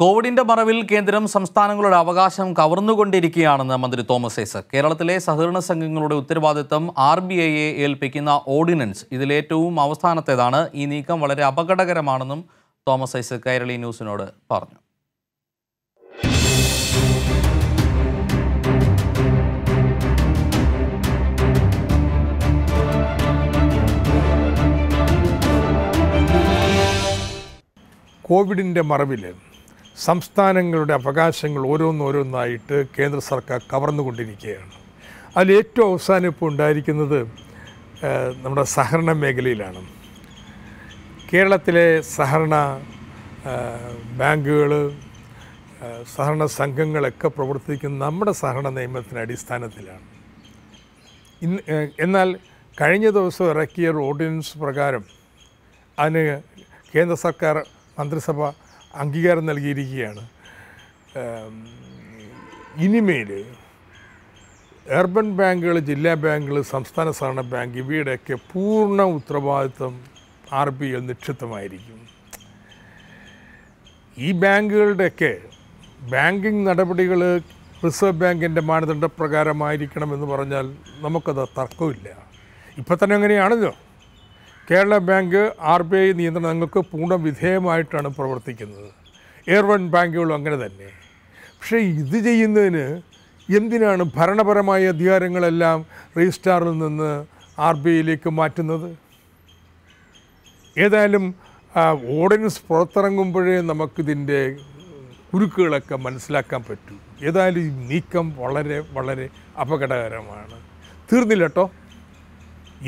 കോവിഡിന്റെ മറവിൽ കേന്ദ്രം സംസ്ഥാനങ്ങളുടെ അവകാശം കവർന്നുകൊണ്ടിരിക്കുകയാണെന്ന് മന്ത്രി തോമസ് ഐസക് കേരളത്തിലെ സഹകരണ സംഘങ്ങളുടെ ഉത്തരവാദിത്തം ആർ ബി ഐയെ ഏൽപ്പിക്കുന്ന ഓർഡിനൻസ് ഇതിലേറ്റവും അവസാനത്തേതാണ് ഈ നീക്കം വളരെ അപകടകരമാണെന്നും തോമസ് ഐസക് കൈരളി ന്യൂസിനോട് പറഞ്ഞു കോവിഡിൻ്റെ മറവിൽ സംസ്ഥാനങ്ങളുടെ അവകാശങ്ങൾ ഓരോന്നോരോന്നായിട്ട് കേന്ദ്ര സർക്കാർ കവർന്നുകൊണ്ടിരിക്കുകയാണ് അതിൽ ഏറ്റവും അവസാനം ഇപ്പോൾ ഉണ്ടായിരിക്കുന്നത് നമ്മുടെ സഹകരണ മേഖലയിലാണ് കേരളത്തിലെ സഹകരണ ബാങ്കുകൾ സഹകരണ സംഘങ്ങളൊക്കെ പ്രവർത്തിക്കുന്ന നമ്മുടെ സഹകരണ നിയമത്തിൻ്റെ അടിസ്ഥാനത്തിലാണ് ഇന്ന് എന്നാൽ കഴിഞ്ഞ ദിവസം ഇറക്കിയ ഒരു ഓർഡിനൻസ് പ്രകാരം അതിന് കേന്ദ്ര സർക്കാർ മന്ത്രിസഭ അംഗീകാരം നൽകിയിരിക്കുകയാണ് ഇനിമേൽ അർബൻ ബാങ്കുകൾ ജില്ലാ ബാങ്കുകൾ സംസ്ഥാന സഹകരണ ബാങ്ക് ഇവയുടെയൊക്കെ പൂർണ്ണ ഉത്തരവാദിത്വം ആർ ബി ഐ നിക്ഷിപ്തമായിരിക്കും ഈ ബാങ്കുകളുടെയൊക്കെ ബാങ്കിങ് നടപടികൾ റിസർവ് ബാങ്കിൻ്റെ മാനദണ്ഡപ്രകാരമായിരിക്കണമെന്ന് പറഞ്ഞാൽ നമുക്കത് തർക്കമില്ല ഇപ്പം തന്നെ അങ്ങനെയാണല്ലോ Kerala bank R B I നിയന്ത്രണങ്ങൾക്ക് പൂർണ്ണ വിധേയമായിട്ടാണ് പ്രവർത്തിക്കുന്നത് വൺ ബാങ്കുകളും അങ്ങനെ തന്നെ പക്ഷേ ഇത് ചെയ്യുന്നതിന് എന്തിനാണ് ഭരണപരമായ അധികാരങ്ങളെല്ലാം രജിസ്ട്രാറിൽ നിന്ന് ആർ ബി ഐയിലേക്ക് മാറ്റുന്നത് ഏതായാലും ഓർഡിനൻസ് പുറത്തിറങ്ങുമ്പോഴേ നമുക്കിതിൻ്റെ കുരുക്കുകളൊക്കെ മനസ്സിലാക്കാൻ പറ്റൂ ഏതായാലും ഈ നീക്കം വളരെ വളരെ അപകടകരമാണ് തീർന്നില്ല കേട്ടോ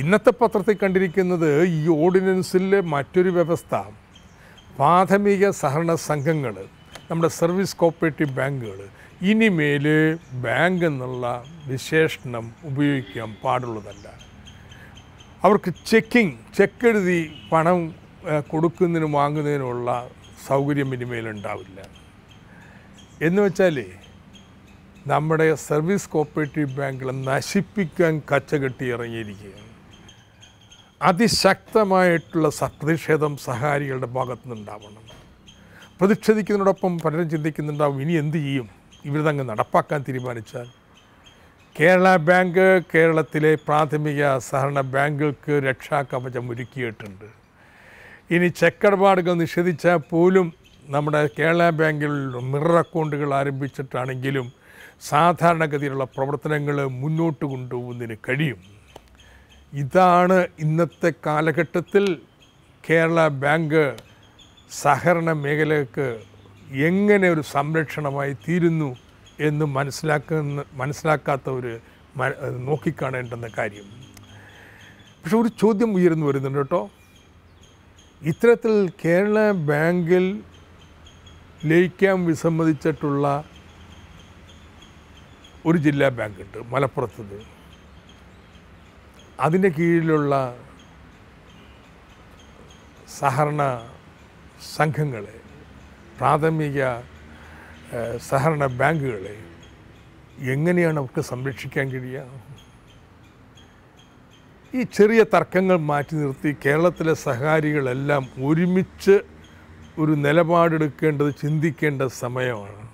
ഇന്നത്തെ പത്രത്തിൽ കണ്ടിരിക്കുന്നത് ഈ ഓർഡിനൻസിലെ മറ്റൊരു വ്യവസ്ഥ പ്രാഥമിക സഹകരണ സംഘങ്ങൾ നമ്മുടെ സർവീസ് കോപ്പറേറ്റീവ് ബാങ്കുകൾ ഇനിമേൽ ബാങ്ക് എന്നുള്ള വിശേഷണം ഉപയോഗിക്കാൻ പാടുള്ളതല്ല അവർക്ക് ചെക്കിങ് ചെക്ക് എഴുതി പണം കൊടുക്കുന്നതിനും വാങ്ങുന്നതിനുമുള്ള സൗകര്യം ഇനിമേലുണ്ടാവില്ല ഉണ്ടാവില്ല എന്ന് വെച്ചാൽ നമ്മുടെ സർവീസ് കോപ്പറേറ്റീവ് ബാങ്കുകൾ നശിപ്പിക്കാൻ കച്ചകെട്ടി ഇറങ്ങിയിരിക്കുകയാണ് അതിശക്തമായിട്ടുള്ള പ്രതിഷേധം സഹാരികളുടെ ഭാഗത്തു നിന്നുണ്ടാവണം പ്രതിഷേധിക്കുന്നതിനോടൊപ്പം പലരും ചിന്തിക്കുന്നുണ്ടാവും ഇനി എന്ത് ചെയ്യും ഇവരിതങ്ങ് നടപ്പാക്കാൻ തീരുമാനിച്ചാൽ കേരള ബാങ്ക് കേരളത്തിലെ പ്രാഥമിക സഹകരണ ബാങ്കുകൾക്ക് രക്ഷാകവചം ഒരുക്കിയിട്ടുണ്ട് ഇനി ചെക്കടപാടുകൾ നിഷേധിച്ചാൽ പോലും നമ്മുടെ കേരള ബാങ്കിൽ മിറർ അക്കൗണ്ടുകൾ ആരംഭിച്ചിട്ടാണെങ്കിലും സാധാരണഗതിയിലുള്ള പ്രവർത്തനങ്ങൾ മുന്നോട്ട് കൊണ്ടുപോകുന്നതിന് കഴിയും ഇതാണ് ഇന്നത്തെ കാലഘട്ടത്തിൽ കേരള ബാങ്ക് സഹകരണ മേഖലയ്ക്ക് എങ്ങനെ ഒരു സംരക്ഷണമായി തീരുന്നു എന്ന് മനസ്സിലാക്കുന്ന മനസ്സിലാക്കാത്ത ഒരു നോക്കിക്കാണേണ്ടെന്ന കാര്യം പക്ഷെ ഒരു ചോദ്യം ഉയർന്നു വരുന്നുണ്ട് കേട്ടോ ഇത്തരത്തിൽ കേരള ബാങ്കിൽ ലയിക്കാൻ വിസമ്മതിച്ചിട്ടുള്ള ഒരു ജില്ലാ ബാങ്കുണ്ട് മലപ്പുറത്തുനിന്ന് അതിൻ്റെ കീഴിലുള്ള സഹകരണ സംഘങ്ങളെ പ്രാഥമിക സഹകരണ ബാങ്കുകളെ എങ്ങനെയാണ് അവർക്ക് സംരക്ഷിക്കാൻ കഴിയുക ഈ ചെറിയ തർക്കങ്ങൾ മാറ്റി നിർത്തി കേരളത്തിലെ സഹകാരികളെല്ലാം ഒരുമിച്ച് ഒരു നിലപാടെടുക്കേണ്ടത് ചിന്തിക്കേണ്ട സമയമാണ്